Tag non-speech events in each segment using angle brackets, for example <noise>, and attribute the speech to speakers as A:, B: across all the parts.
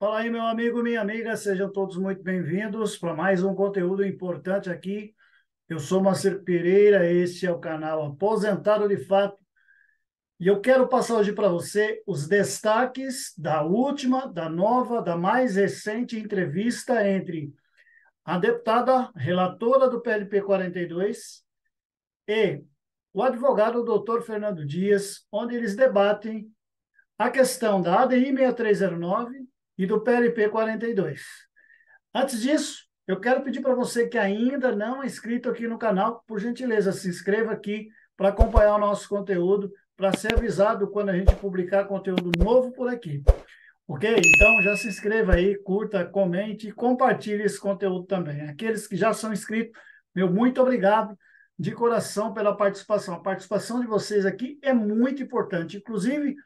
A: Fala aí, meu amigo, minha amiga, sejam todos muito bem-vindos para mais um conteúdo importante aqui. Eu sou Marcelo Pereira, este é o canal Aposentado de Fato. E eu quero passar hoje para você os destaques da última, da nova, da mais recente entrevista entre a deputada relatora do PLP 42 e o advogado doutor Fernando Dias, onde eles debatem a questão da ADI 6309 e do PLP 42. Antes disso, eu quero pedir para você que ainda não é inscrito aqui no canal, por gentileza, se inscreva aqui para acompanhar o nosso conteúdo, para ser avisado quando a gente publicar conteúdo novo por aqui. Ok? Então já se inscreva aí, curta, comente e compartilhe esse conteúdo também. Aqueles que já são inscritos, meu muito obrigado de coração pela participação. A participação de vocês aqui é muito importante. Inclusive,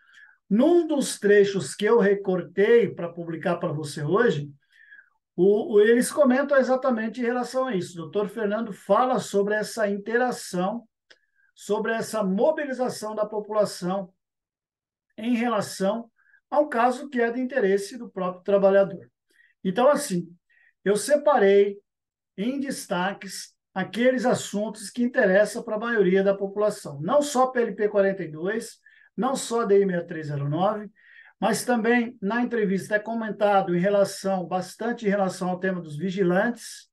A: num dos trechos que eu recortei para publicar para você hoje, o, o, eles comentam exatamente em relação a isso. O doutor Fernando fala sobre essa interação, sobre essa mobilização da população em relação a um caso que é de interesse do próprio trabalhador. Então, assim, eu separei em destaques aqueles assuntos que interessam para a maioria da população, não só PLP 42, não só a DI 6309 mas também na entrevista é comentado em relação, bastante em relação ao tema dos vigilantes,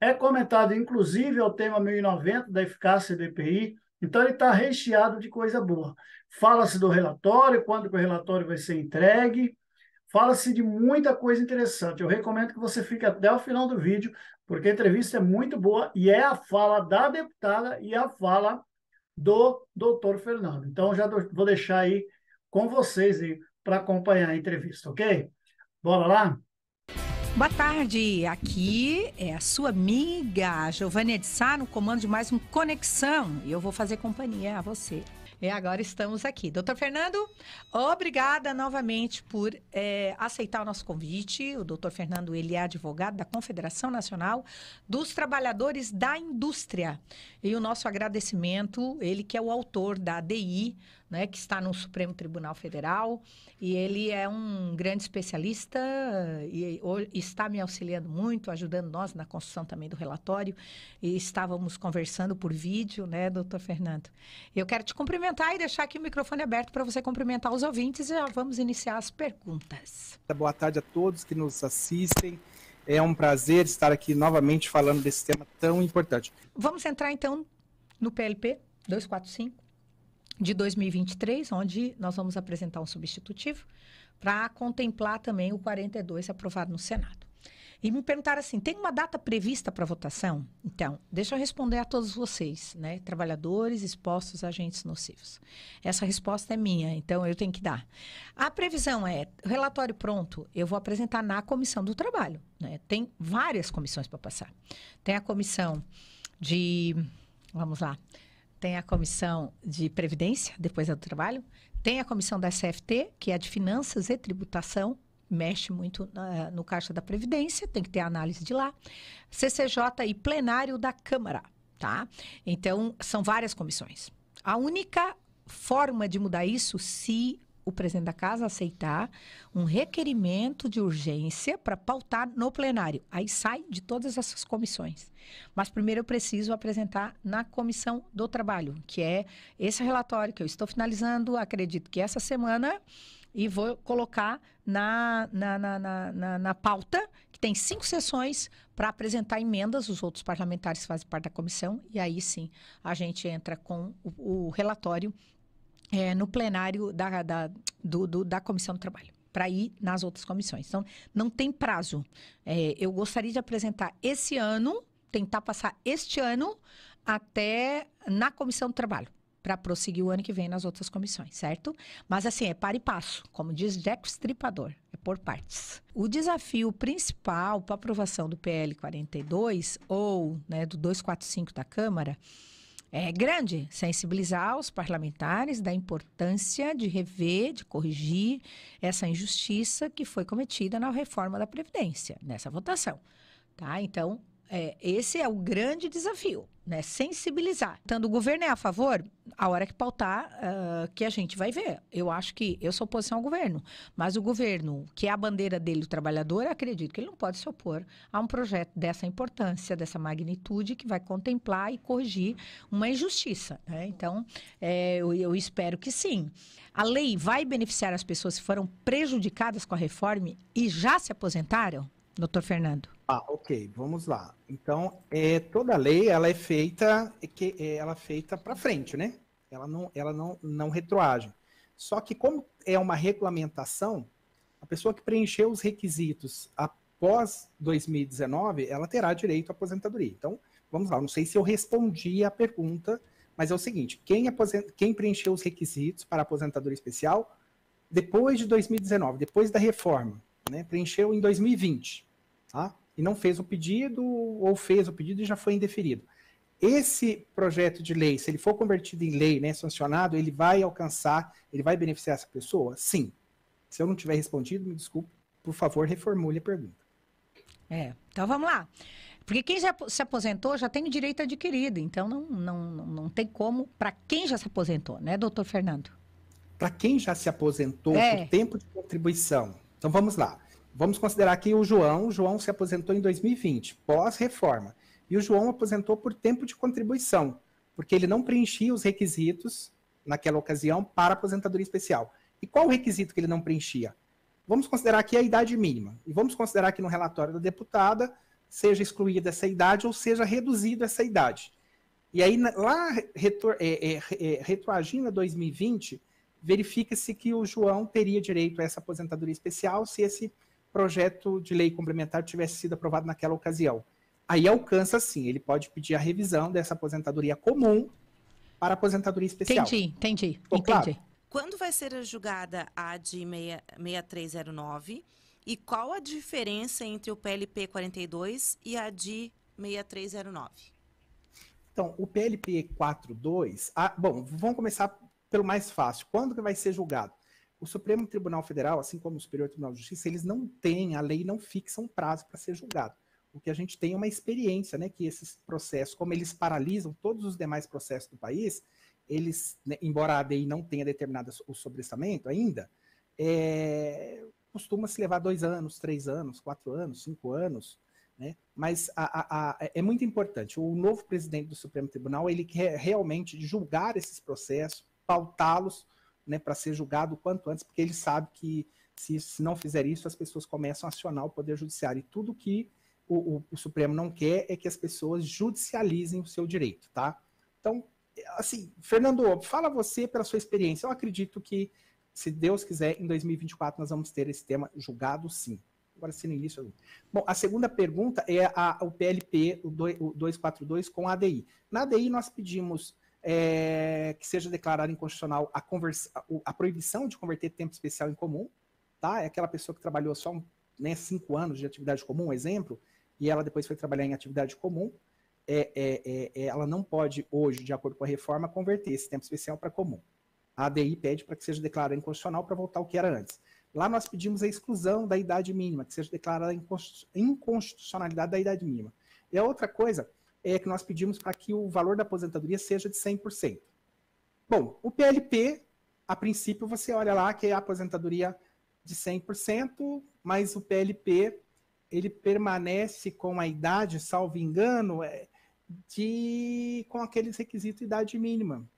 A: é comentado inclusive ao tema 1090 da eficácia do EPI, então ele está recheado de coisa boa. Fala-se do relatório, quando o relatório vai ser entregue, fala-se de muita coisa interessante. Eu recomendo que você fique até o final do vídeo, porque a entrevista é muito boa e é a fala da deputada e a fala do doutor Fernando. Então, já do, vou deixar aí com vocês para acompanhar a entrevista, ok? Bora lá?
B: Boa tarde, aqui é a sua amiga Giovânia de Sá, no comando de mais um Conexão, e eu vou fazer companhia a você e agora estamos aqui. Doutor Fernando, obrigada novamente por é, aceitar o nosso convite. O doutor Fernando, ele é advogado da Confederação Nacional dos Trabalhadores da Indústria. E o nosso agradecimento, ele que é o autor da DI, né, que está no Supremo Tribunal Federal e ele é um grande especialista e está me auxiliando muito, ajudando nós na construção também do relatório. E estávamos conversando por vídeo, né, doutor Fernando? Eu quero te cumprimentar e deixar aqui o microfone aberto para você cumprimentar os ouvintes e já vamos iniciar as
C: perguntas. Boa tarde a todos que nos assistem. É um prazer estar aqui novamente falando desse tema tão importante.
B: Vamos entrar então no PLP 245 de 2023, onde nós vamos apresentar um substitutivo para contemplar também o 42 aprovado no Senado. E me perguntaram assim: tem uma data prevista para votação? Então, deixa eu responder a todos vocês, né? Trabalhadores expostos a agentes nocivos. Essa resposta é minha, então eu tenho que dar. A previsão é: relatório pronto, eu vou apresentar na Comissão do Trabalho. Né? Tem várias comissões para passar. Tem a comissão de. Vamos lá tem a comissão de Previdência, depois é do Trabalho, tem a comissão da CFT, que é de Finanças e Tributação, mexe muito no caixa da Previdência, tem que ter análise de lá, CCJ e plenário da Câmara, tá? Então, são várias comissões. A única forma de mudar isso, se o presidente da casa aceitar um requerimento de urgência para pautar no plenário. Aí sai de todas essas comissões. Mas primeiro eu preciso apresentar na comissão do trabalho, que é esse relatório que eu estou finalizando, acredito que essa semana e vou colocar na, na, na, na, na pauta, que tem cinco sessões para apresentar emendas. Os outros parlamentares fazem parte da comissão, e aí sim a gente entra com o, o relatório é, no plenário da, da, do, do, da Comissão do Trabalho para ir nas outras comissões. Então, não tem prazo. É, eu gostaria de apresentar esse ano, tentar passar este ano até na comissão do trabalho, para prosseguir o ano que vem nas outras comissões, certo? Mas assim, é para e passo, como diz Jack Stripador, é por partes. O desafio principal para aprovação do PL 42 ou né, do 245 da Câmara é grande sensibilizar os parlamentares da importância de rever, de corrigir essa injustiça que foi cometida na reforma da Previdência, nessa votação. Tá? Então, é, esse é o grande desafio, né? Sensibilizar. Tanto o governo é a favor, a hora que pautar, uh, que a gente vai ver. Eu acho que eu sou oposição ao governo, mas o governo, que é a bandeira dele, o trabalhador, acredito que ele não pode se opor a um projeto dessa importância, dessa magnitude, que vai contemplar e corrigir uma injustiça. Né? Então, é, eu, eu espero que sim. A lei vai beneficiar as pessoas que foram prejudicadas com a reforma e já se aposentaram? doutor Fernando?
C: Ah, ok, vamos lá. Então, é, toda lei ela é feita é que é, ela é feita para frente, né? Ela não, ela não, não retroage. Só que como é uma regulamentação, a pessoa que preencheu os requisitos após 2019, ela terá direito à aposentadoria. Então, vamos lá. Não sei se eu respondi a pergunta, mas é o seguinte: quem, quem preencheu os requisitos para aposentadoria especial depois de 2019, depois da reforma, né, preencheu em 2020 tá? e não fez o pedido, ou fez o pedido e já foi indeferido. Esse projeto de lei, se ele for convertido em lei, né, sancionado, ele vai alcançar, ele vai beneficiar essa pessoa? Sim. Se eu não tiver respondido, me desculpe, por favor, reformule a pergunta.
B: É, então vamos lá. Porque quem já se aposentou já tem o direito adquirido, então não, não, não tem como para quem já se aposentou, né, doutor
C: Fernando? Para quem já se aposentou é. por tempo de contribuição. Então vamos lá vamos considerar aqui o João. O João se aposentou em 2020, pós-reforma. E o João aposentou por tempo de contribuição, porque ele não preenchia os requisitos naquela ocasião para aposentadoria especial. E qual o requisito que ele não preenchia? Vamos considerar aqui a idade mínima. E vamos considerar que no relatório da deputada seja excluída essa idade ou seja reduzida essa idade. E aí, lá, retro, é, é, é, retroagindo a 2020, verifica-se que o João teria direito a essa aposentadoria especial se esse projeto de lei complementar tivesse sido aprovado naquela ocasião. Aí alcança sim, ele pode pedir a revisão dessa aposentadoria comum para aposentadoria especial. Entendi, entendi. entendi. Claro.
D: Quando vai ser julgada a de 6309 e qual a diferença entre o PLP 42 e a de 6309?
C: Então, o PLP 42, ah, bom, vamos começar pelo mais fácil. Quando que vai ser julgado? O Supremo Tribunal Federal, assim como o Superior Tribunal de Justiça, eles não têm, a lei não fixa um prazo para ser julgado. O que a gente tem é uma experiência, né, que esses processos, como eles paralisam todos os demais processos do país, eles, né, embora a ADI não tenha determinado o sobrestamento ainda, é, costuma se levar dois anos, três anos, quatro anos, cinco anos, né? Mas a, a, a, é muito importante. O novo presidente do Supremo Tribunal ele quer realmente julgar esses processos, pautá-los né, para ser julgado o quanto antes, porque ele sabe que se, se, não fizer isso, as pessoas começam a acionar o Poder Judiciário. E tudo que o, o, o Supremo não quer é que as pessoas judicializem o seu direito, tá? Então, assim, Fernando, fala você pela sua experiência. Eu acredito que, se Deus quiser, em 2024 nós vamos ter esse tema julgado sim. Agora, se no início. Bom, a segunda pergunta é a, o PLP, o 242 com a ADI. Na ADI, nós pedimos é, que seja declarada inconstitucional a, a, proibição de converter tempo especial em comum, tá? É aquela pessoa que trabalhou só né, cinco anos de atividade comum, exemplo, e ela depois foi trabalhar em atividade comum, é, é, é, é, ela não pode hoje, de acordo com a reforma, converter esse tempo especial para comum. A ADI pede para que seja declarada inconstitucional para voltar ao que era antes. Lá nós pedimos a exclusão da idade mínima, que seja declarada inconstitucionalidade da idade mínima. E a outra coisa é que nós pedimos para que o valor da aposentadoria seja de 100%. Bom, o PLP, a princípio, você olha lá que é a aposentadoria de 100%, mas o PLP, ele permanece com a idade, salvo engano, é, de com aqueles requisitos de idade mínima.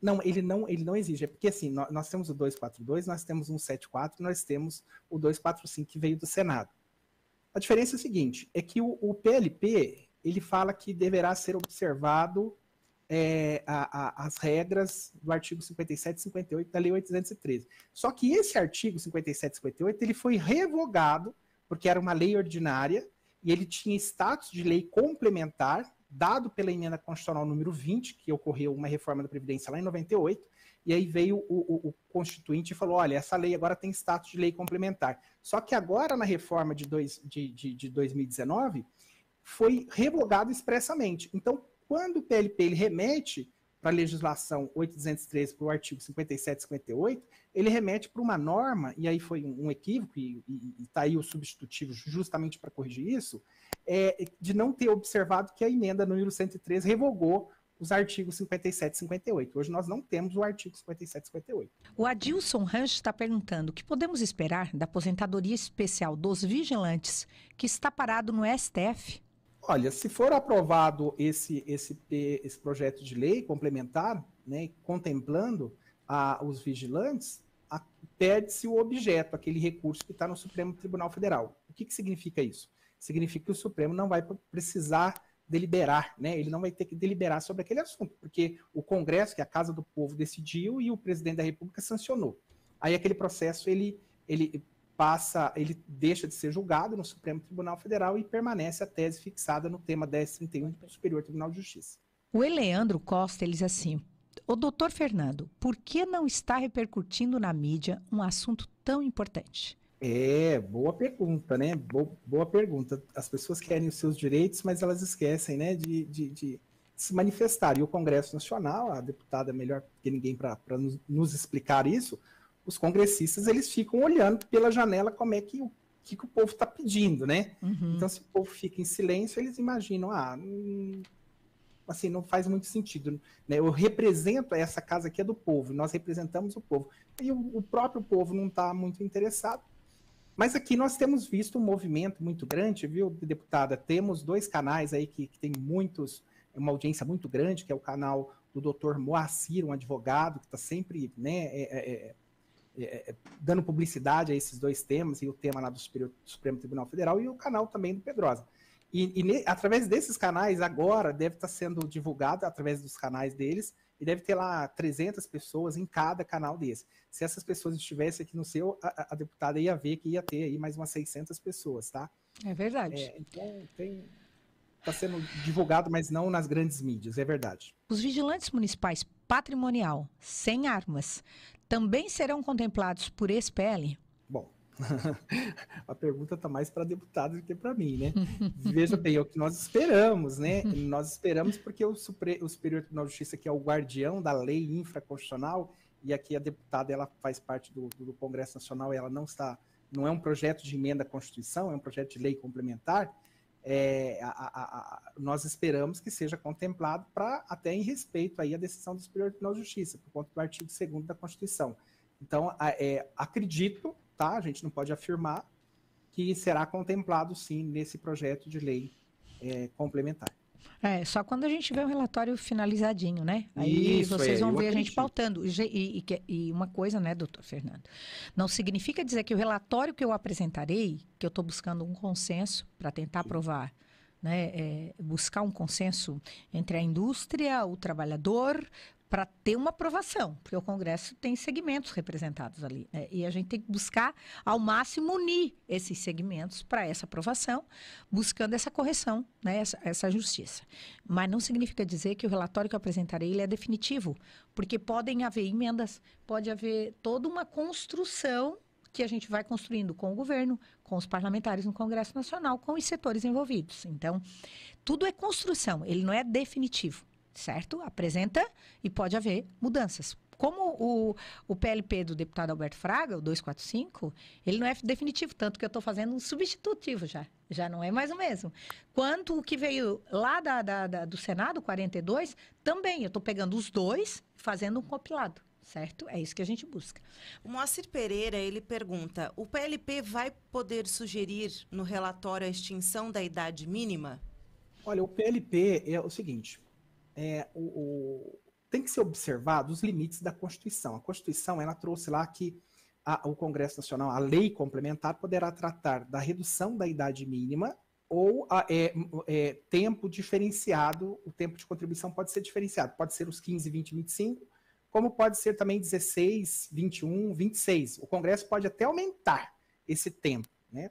C: Não, ele não, ele não exige. É porque assim, nós, nós temos o 242, nós temos o 174, nós temos o 245 que veio do Senado. A diferença é a seguinte, é que o, o PLP, ele fala que deverá ser observado é, a, a, as regras do artigo 57 e 58 da Lei 813. Só que esse artigo 57 e 58 ele foi revogado, porque era uma lei ordinária, e ele tinha status de lei complementar, dado pela emenda constitucional número 20, que ocorreu uma reforma da Previdência lá em 98, e aí veio o, o, o, constituinte e falou: olha, essa lei agora tem status de lei complementar. Só que agora, na reforma de, dois, de, de, de 2019, foi revogado expressamente. Então, quando o PLP ele remete para a legislação 813, para o artigo 57 58, ele remete para uma norma, e aí foi um equívoco, e está aí o substitutivo justamente para corrigir isso, é, de não ter observado que a emenda número 103 revogou os artigos 57 e 58. Hoje nós não temos o artigo 57
B: e 58. O Adilson Ranch está perguntando o que podemos esperar da aposentadoria especial dos vigilantes que está parado no STF?
C: Olha, se for aprovado esse, esse, esse projeto de lei complementar, né, contemplando a, os vigilantes, perde-se o objeto, aquele recurso que está no Supremo Tribunal Federal. O que, que significa isso? Significa que o Supremo não vai precisar deliberar, né? Ele não vai ter que deliberar sobre aquele assunto, porque o Congresso, que é a Casa do Povo, decidiu e o presidente da República sancionou. Aí aquele processo ele, ele passa, ele deixa de ser julgado no Supremo Tribunal Federal e permanece a tese fixada no tema 1031 do Superior Tribunal de Justiça.
B: O Eleandro Costa, diz assim, o doutor Fernando, por que não está repercutindo na mídia um assunto tão importante?
C: É, boa pergunta, né? Boa, boa, pergunta. As pessoas querem os seus direitos, mas elas esquecem, né, de, de, de se manifestar. E o Congresso Nacional, a deputada é melhor que ninguém para nos, nos explicar isso, os congressistas eles ficam olhando pela janela como é que o que, que o povo está pedindo, né? Uhum. Então, se o povo fica em silêncio, eles imaginam, ah, hum, assim, não faz muito sentido. Né? Eu represento essa casa aqui é do povo, nós representamos o povo. E o, o próprio povo não está muito interessado. Mas aqui nós temos visto um movimento muito grande, viu, deputada? Temos dois canais aí que, que tem muitos, uma audiência muito grande, que é o canal do doutor Moacir, um advogado que está sempre né, é, é, é é, é, dando publicidade a esses dois temas, e o tema lá do Superior, Supremo Tribunal Federal e o canal também do Pedrosa. E, e ne, através desses canais, agora, deve estar tá sendo divulgado, através dos canais deles, e deve ter lá 300 pessoas em cada canal desse. Se essas pessoas estivessem aqui no seu, a, a deputada ia ver que ia ter aí mais umas 600 pessoas, tá?
B: É verdade. É,
C: então, tem, está sendo divulgado, mas não nas grandes mídias, é verdade.
B: Os vigilantes municipais patrimonial, sem armas, também serão contemplados por esse PL?
C: Bom, <laughs> a pergunta está mais para deputado do que para mim, né? <laughs> Veja bem, é o que nós esperamos, né? <laughs> Nós esperamos porque o, Supre o Superior Tribunal de Justiça, que é o guardião da lei infraconstitucional, e aqui a deputada ela faz parte do, do Congresso Nacional, ela não está, não é um projeto de emenda à Constituição, é um projeto de lei complementar é, a, a, a, nós esperamos que seja contemplado para até em respeito aí à decisão do Superior Tribunal de Justiça, por conta do artigo 2 da Constituição. Então, é, acredito, tá? A gente não pode afirmar que será contemplado sim nesse projeto de lei é, complementar.
B: É, só quando a gente vê o um relatório finalizadinho, né? Aí Isso, vocês é, vão ver acredito. a gente pautando. E, e, e, uma coisa, né, doutor Fernando? Não significa dizer que o relatório que eu apresentarei, que eu estou buscando um consenso para tentar aprovar, né, é, buscar um consenso entre a indústria, o trabalhador, para ter uma aprovação, porque o Congresso tem segmentos representados ali. Né? E a gente tem que buscar, ao máximo, unir esses segmentos para essa aprovação, buscando essa correção, né? essa, essa justiça. Mas não significa dizer que o relatório que eu apresentarei ele é definitivo, porque podem haver emendas, pode haver toda uma construção que a gente vai construindo com o governo, com os parlamentares no Congresso Nacional, com os setores envolvidos. Então, tudo é construção, ele não é definitivo certo? Apresenta e pode haver mudanças. Como o, o PLP do deputado Alberto Fraga, o 245, ele não é definitivo, tanto que eu estou fazendo um substitutivo já. Já não é mais o mesmo. Quanto o que veio lá da, da, da do Senado, 42, também. Eu estou pegando os dois fazendo um compilado certo? É isso que a gente busca. O Moacir Pereira, ele pergunta, o PLP vai poder
D: sugerir no relatório a extinção da idade mínima?
C: Olha, o PLP é o seguinte, é, o, o, tem que ser observado os limites da Constituição. A Constituição ela trouxe lá que a, o Congresso Nacional, a lei complementar, poderá tratar da redução da idade mínima ou a, é, é, tempo diferenciado, o tempo de contribuição pode ser diferenciado, pode ser os 15, 20, 25, como pode ser também 16, 21, 26. O Congresso pode até aumentar esse tempo, né?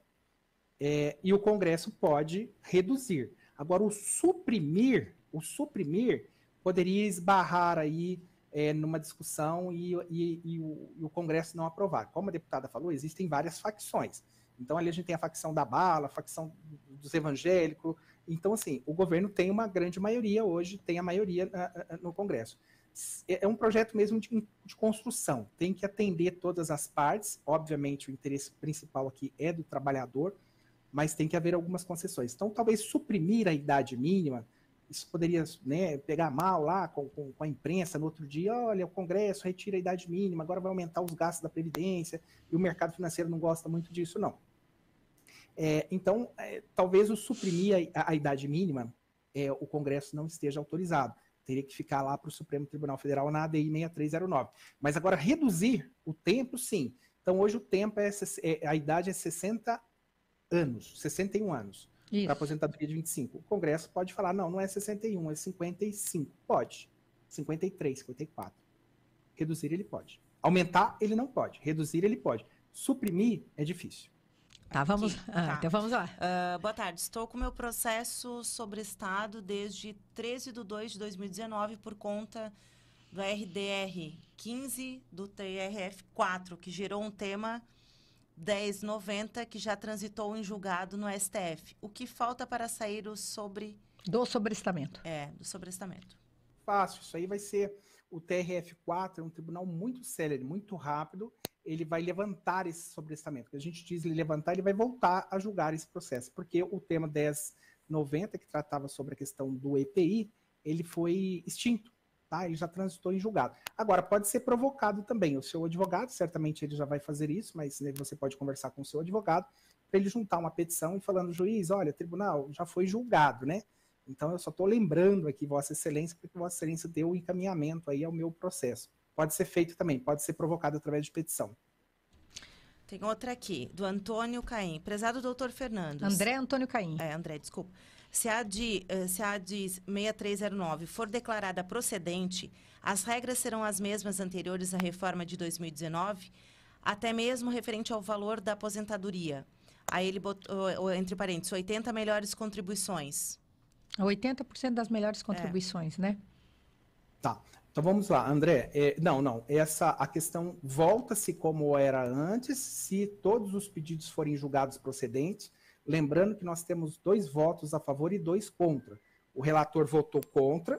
C: É, e o Congresso pode reduzir. Agora, o suprimir o suprimir poderia esbarrar aí é, numa discussão e, e, e, o, e, o, Congresso não aprovar. Como a deputada falou, existem várias facções. Então, ali a gente tem a facção da bala, a facção dos evangélicos. Então, assim, o governo tem uma grande maioria hoje, tem a maioria na, ah, ah, ah, no Congresso. É, é um projeto mesmo de, de construção, tem que atender todas as partes. Obviamente, o interesse principal aqui é do trabalhador, mas tem que haver algumas concessões. Então, talvez suprimir a idade mínima isso poderia né, pegar mal lá com, com, com, a imprensa no outro dia, olha, o Congresso retira a idade mínima, agora vai aumentar os gastos da Previdência, e o mercado financeiro não gosta muito disso, não. É, então, é, talvez o suprimir a, a idade mínima, é, o Congresso não esteja autorizado. Teria que ficar lá para o Supremo Tribunal Federal na ADI 6309. Mas agora, reduzir o tempo, sim. Então, hoje o tempo é, é a idade é 60 anos, 61 anos para aposentadoria de 25. O Congresso pode falar, não, não é 61, é 55. Pode. 53, 54. Reduzir ele pode. Aumentar ele não pode. Reduzir ele pode. Suprimir é difícil. Tá, vamos. <laughs>
B: Ah, tá. Então
D: vamos lá. Uh, boa tarde. Estou com meu processo sobre Estado desde 13 de 2 de 2019 por conta do RDR 15 do TRF 4, que gerou um tema 1090, que já transitou em julgado no STF. O que falta para sair o sobre.
C: Do sobrestamento. É, do sobrestamento. Fácil, isso aí vai ser. O TRF4 é um tribunal muito sério, muito rápido. Ele vai levantar esse sobrestamento. Que a gente diz ele levantar, ele vai voltar a julgar esse processo, porque o tema 1090, que tratava sobre a questão do EPI, ele foi extinto. Tá? Ele já transitou em julgado. Agora, pode ser provocado também. O seu advogado, certamente ele já vai fazer isso, mas você pode conversar com o seu advogado para ele juntar uma petição e falando, juiz, olha, tribunal, já foi julgado, né? Então eu só estou lembrando aqui, Vossa Excelência, porque Vossa Excelência deu o encaminhamento aí ao meu processo. Pode ser feito também, pode ser provocado através de petição.
D: Tem outra aqui, do Antônio Caim. Prezado doutor Fernando. André Antônio Caim. É, André, desculpa. Se a de, eh, se a de 6309 for declarada procedente, as regras serão as mesmas anteriores à reforma de 2019, até mesmo referente ao valor da aposentadoria. Aí ele botou, entre parênteses, 80 melhores contribuições.
B: 80% das melhores é. contribuições, é. né?
C: Tá. Então vamos lá, André. É, não, não. Essa a questão volta-se como era antes, se todos os pedidos forem julgados procedentes, Lembrando que nós temos dois votos a favor e dois contra. O relator votou contra,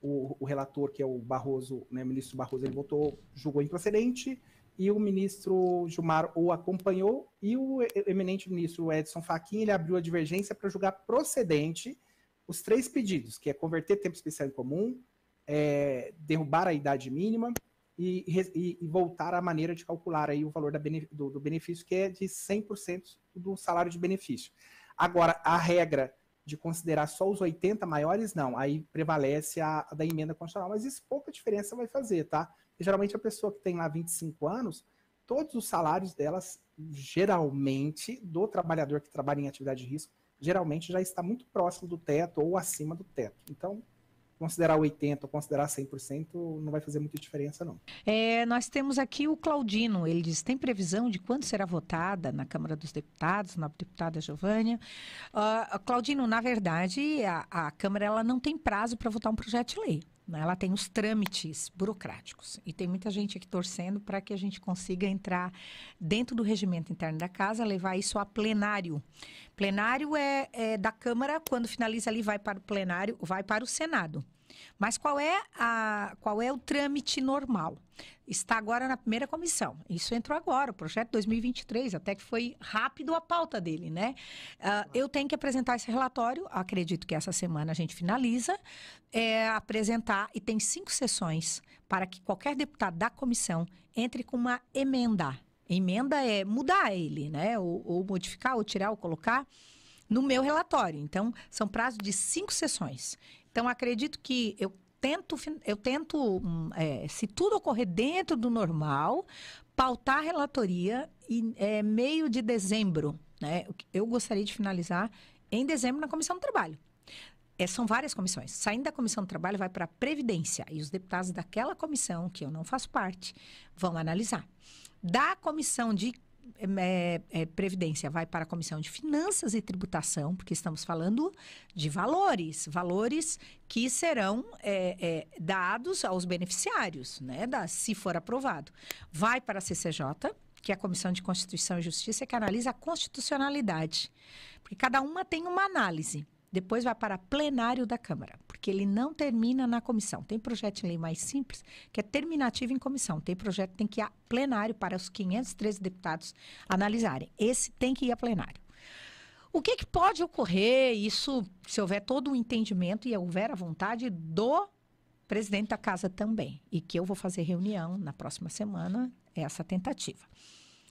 C: o, o relator, que é o Barroso, né, o ministro Barroso, ele votou, julgou improcedente, e o ministro Gilmar o acompanhou, e o eminente ministro Edson Fachin, ele abriu a divergência para julgar procedente os três pedidos, que é converter tempo especial em comum, é, derrubar a idade mínima e, e, e voltar à maneira de calcular aí o valor do, do, benefício, que é de 100% do salário de benefício. Agora, a regra de considerar só os 80 maiores, não. Aí prevalece a, a da emenda constitucional. Mas isso pouca diferença vai fazer, tá? geralmente a pessoa que tem lá 25 anos, todos os salários delas, geralmente, do trabalhador que trabalha em atividade de risco, geralmente já está muito próximo do teto ou acima do teto. Então, considerar 80% ou considerar 100% não vai fazer muita diferença, não.
B: É, nós temos aqui o Claudino, ele diz, tem previsão de quando será votada na Câmara dos Deputados, na deputada Giovânia? Uh, Claudino, na verdade, a, a Câmara ela não tem prazo para votar um projeto de lei. Né? ela tem os trâmites burocráticos. E tem muita gente aqui torcendo para que a gente consiga entrar dentro do regimento interno da casa, levar isso a plenário. Plenário é, é da Câmara, quando finaliza ali, vai para o plenário, vai para o Senado. Mas qual é, a, qual é o trâmite normal? Está agora na primeira comissão. Isso entrou agora, o projeto 2023, até que foi rápido a pauta dele, né? Uh, eu tenho que apresentar esse relatório, acredito que essa semana a gente finaliza, é, apresentar, e tem cinco sessões para que qualquer deputado da comissão entre com uma emenda. Emenda é mudar ele, né? Ou, ou modificar, ou tirar, ou colocar no meu relatório. Então, são prazos de cinco sessões. Então, acredito que eu tento, eu tento hum, é, se tudo ocorrer dentro do normal, pautar a relatoria em é, meio de dezembro. Né? Eu gostaria de finalizar em dezembro na Comissão do Trabalho. É, são várias comissões. Saindo da Comissão do Trabalho, vai para a Previdência. E os deputados daquela comissão, que eu não faço parte, vão analisar. Da Comissão de é, é, é, previdência vai para a Comissão de Finanças e Tributação, porque estamos falando de valores, valores que serão é, é dados aos beneficiários, né, da, se for aprovado. Vai para a CCJ, que é a Comissão de Constituição e Justiça, que analisa a constitucionalidade, porque cada uma tem uma análise. Depois vai para plenário da Câmara, porque ele não termina na comissão. Tem projeto de lei mais simples, que é terminativo em comissão. Tem projeto que tem que ir a plenário para os 513 deputados analisarem. Esse tem que ir a plenário. O que, que pode ocorrer, isso se houver todo o um entendimento e houver a vontade do presidente da casa também, e que eu vou fazer reunião na próxima semana, é essa tentativa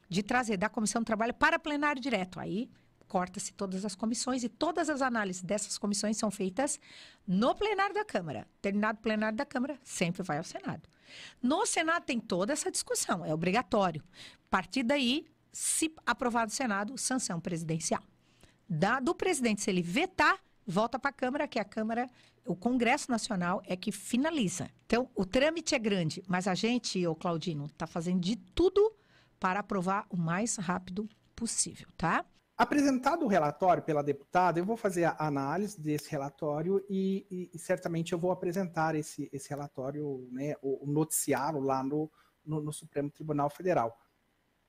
B: de trazer da Comissão do Trabalho para plenário direto. Aí corta-se todas as comissões e todas as análises dessas comissões são feitas no plenário da Câmara. Terminado o plenário da Câmara, sempre vai ao Senado. No Senado tem toda essa discussão, é obrigatório. A partir daí, se aprovado no Senado, sanção presidencial. Da, do presidente, se ele vetar, volta para a Câmara, que a Câmara, o Congresso Nacional é que finaliza. Então, o trâmite é grande, mas a gente, o Claudino, está fazendo de tudo para aprovar o mais rápido possível,
C: tá? Apresentado o relatório pela deputada, eu vou fazer a análise desse relatório e, e, e certamente eu vou apresentar esse, esse relatório, né, o, noticiá-lo lá no, no, no, Supremo Tribunal Federal,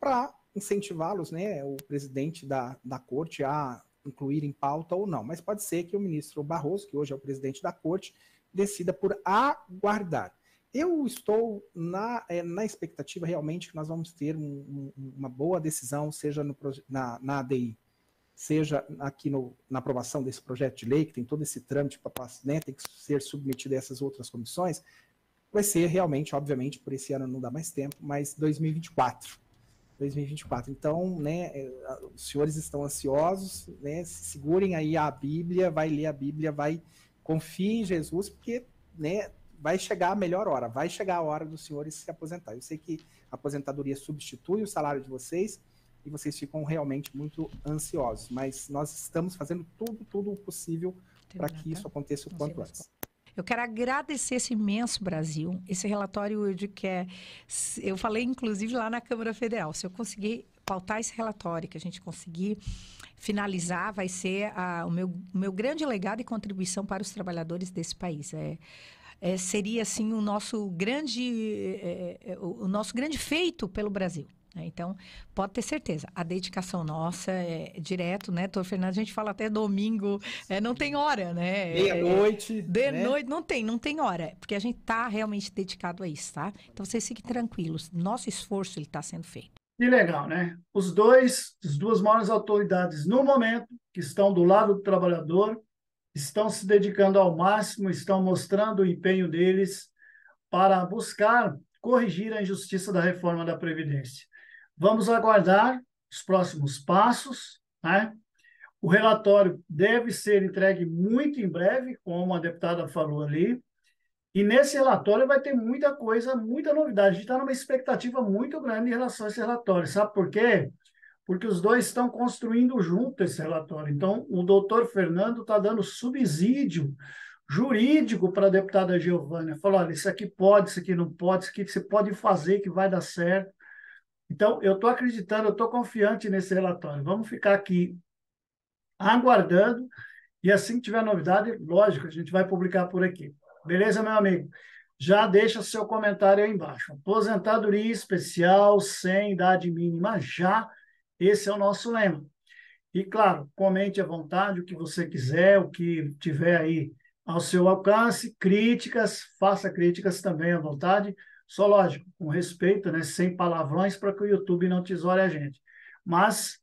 C: para incentivá-los, né, o presidente da, da corte a incluir em pauta ou não. Mas pode ser que o ministro Barroso, que hoje é o presidente da corte, decida por aguardar. Eu estou na, é, na expectativa realmente que nós vamos ter um, um, uma boa decisão, seja no, na, na ADI seja aqui no, na aprovação desse projeto de lei, que tem todo esse trâmite para né, tem que ser submetido a essas outras comissões, vai ser realmente, obviamente, por esse ano não dá mais tempo, mas 2024. 2024. Então, né, é, os senhores estão ansiosos, né, se segurem aí a Bíblia, vai ler a Bíblia, vai confie em Jesus, porque, né, vai chegar a melhor hora, vai chegar a hora dos senhores se aposentar. Eu sei que a aposentadoria substitui o salário de vocês, e vocês ficam realmente muito ansiosos. Mas nós estamos fazendo tudo, tudo o possível para que isso aconteça o quanto antes.
B: Eu quero agradecer esse imenso Brasil, esse relatório de que é, eu falei inclusive lá na Câmara Federal, se eu conseguir pautar esse relatório, que a gente conseguir finalizar, vai ser a, o, meu, meu grande legado e contribuição para os trabalhadores desse país. É, é seria assim o nosso grande, é, é, é o nosso grande feito pelo Brasil. Né? Então, pode ter certeza, a dedicação nossa é direto, né, Tô Fernando? A gente fala até domingo, é, não tem hora, né? Meia-noite. É, de né? noite, não tem, não tem hora, porque a gente está realmente dedicado a isso, tá? Então, vocês fiquem tranquilos, nosso
A: esforço está sendo feito. Que legal, né? Os dois, as duas maiores autoridades no momento, que estão do lado do trabalhador, estão se dedicando ao máximo, estão mostrando o empenho deles para buscar corrigir a injustiça da reforma da Previdência. Vamos aguardar os próximos passos, né? O relatório deve ser entregue muito em breve, como a deputada falou ali. E nesse relatório vai ter muita coisa, muita novidade. A gente está numa expectativa muito grande em relação a esse relatório. Sabe por quê? Porque os dois estão construindo junto esse relatório. Então, o doutor Fernando está dando subsídio jurídico para a deputada Giovânia. Falou: olha, isso aqui pode, isso aqui não pode, isso aqui você pode fazer que vai dar certo. Então, eu estou acreditando, eu estou confiante nesse relatório. Vamos ficar aqui aguardando e assim que tiver novidade, lógico, a gente vai publicar por aqui. Beleza, meu amigo? Já deixa seu comentário aí embaixo. Aposentadoria especial sem idade mínima já, esse é o nosso lema. E claro, comente à vontade o que você quiser, o que tiver aí ao seu alcance, críticas, faça críticas também à vontade. Só lógico, com respeito, né? sem palavrões, para que o YouTube não tesoure a gente. Mas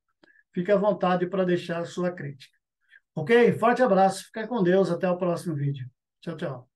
A: fique à vontade para deixar a sua crítica. Ok? Forte abraço, fica com Deus, até o próximo vídeo. Tchau, tchau.